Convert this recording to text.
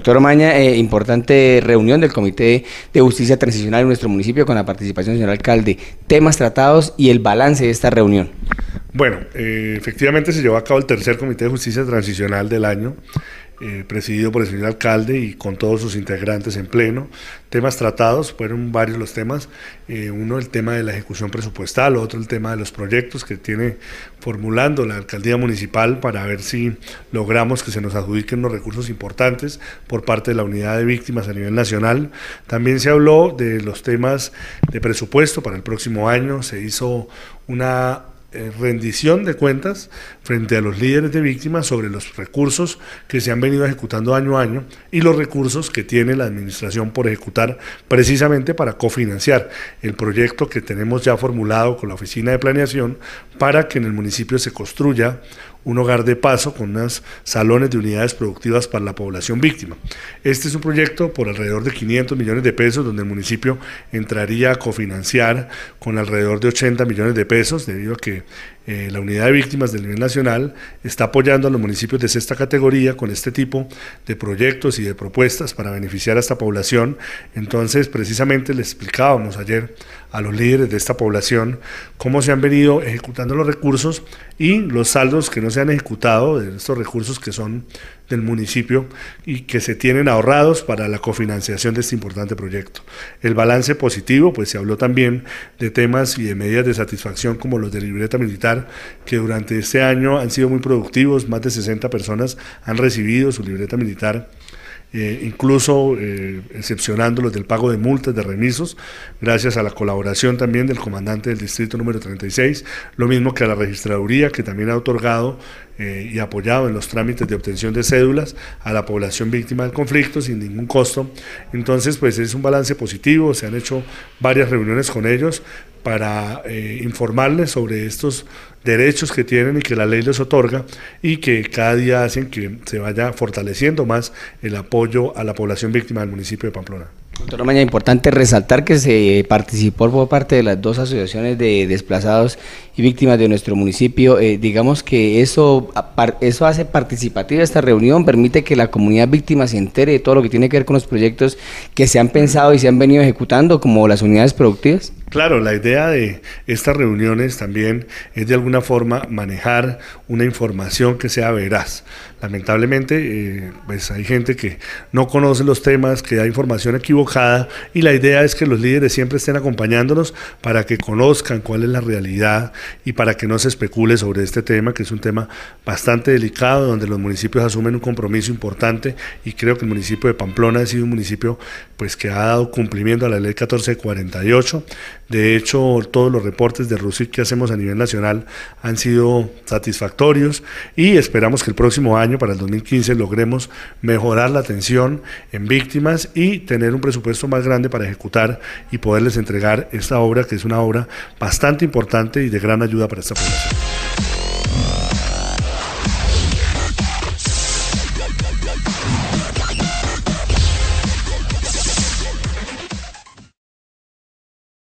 Doctor Maña, eh, importante reunión del Comité de Justicia Transicional en nuestro municipio con la participación del señor alcalde. Temas tratados y el balance de esta reunión. Bueno, eh, efectivamente se llevó a cabo el tercer Comité de Justicia Transicional del año eh, presidido por el señor alcalde y con todos sus integrantes en pleno. Temas tratados, fueron varios los temas. Eh, uno, el tema de la ejecución presupuestal, otro, el tema de los proyectos que tiene formulando la alcaldía municipal para ver si logramos que se nos adjudiquen unos recursos importantes por parte de la unidad de víctimas a nivel nacional. También se habló de los temas de presupuesto para el próximo año. Se hizo una eh, rendición de cuentas frente a los líderes de víctimas sobre los recursos que se han venido ejecutando año a año y los recursos que tiene la administración por ejecutar precisamente para cofinanciar el proyecto que tenemos ya formulado con la Oficina de Planeación para que en el municipio se construya un hogar de paso con unos salones de unidades productivas para la población víctima. Este es un proyecto por alrededor de 500 millones de pesos, donde el municipio entraría a cofinanciar con alrededor de 80 millones de pesos, debido a que eh, la unidad de víctimas del nivel nacional está apoyando a los municipios de sexta categoría con este tipo de proyectos y de propuestas para beneficiar a esta población. Entonces, precisamente les explicábamos ayer a los líderes de esta población cómo se han venido ejecutando los recursos y los saldos que no se han ejecutado de estos recursos que son del municipio y que se tienen ahorrados para la cofinanciación de este importante proyecto. El balance positivo, pues se habló también de temas y de medidas de satisfacción como los de libreta militar que durante este año han sido muy productivos, más de 60 personas han recibido su libreta militar. Eh, incluso eh, excepcionando los del pago de multas, de remisos, gracias a la colaboración también del comandante del distrito número 36, lo mismo que a la registraduría, que también ha otorgado eh, y apoyado en los trámites de obtención de cédulas a la población víctima del conflicto sin ningún costo. Entonces, pues es un balance positivo, se han hecho varias reuniones con ellos para eh, informarles sobre estos derechos que tienen y que la ley les otorga y que cada día hacen que se vaya fortaleciendo más el apoyo a la población víctima del municipio de Pamplona. Doctor Maña, importante resaltar que se participó por parte de las dos asociaciones de desplazados y víctimas de nuestro municipio. Eh, digamos que eso, eso hace participativa esta reunión, permite que la comunidad víctima se entere de todo lo que tiene que ver con los proyectos que se han pensado y se han venido ejecutando como las unidades productivas. Claro, la idea de estas reuniones también es de alguna forma manejar una información que sea veraz. Lamentablemente, eh, pues hay gente que no conoce los temas, que da información equivocada y la idea es que los líderes siempre estén acompañándonos para que conozcan cuál es la realidad y para que no se especule sobre este tema, que es un tema bastante delicado, donde los municipios asumen un compromiso importante y creo que el municipio de Pamplona ha sido un municipio pues que ha dado cumplimiento a la ley 1448 de hecho, todos los reportes de RUSIC que hacemos a nivel nacional han sido satisfactorios y esperamos que el próximo año, para el 2015, logremos mejorar la atención en víctimas y tener un presupuesto más grande para ejecutar y poderles entregar esta obra, que es una obra bastante importante y de gran ayuda para esta población.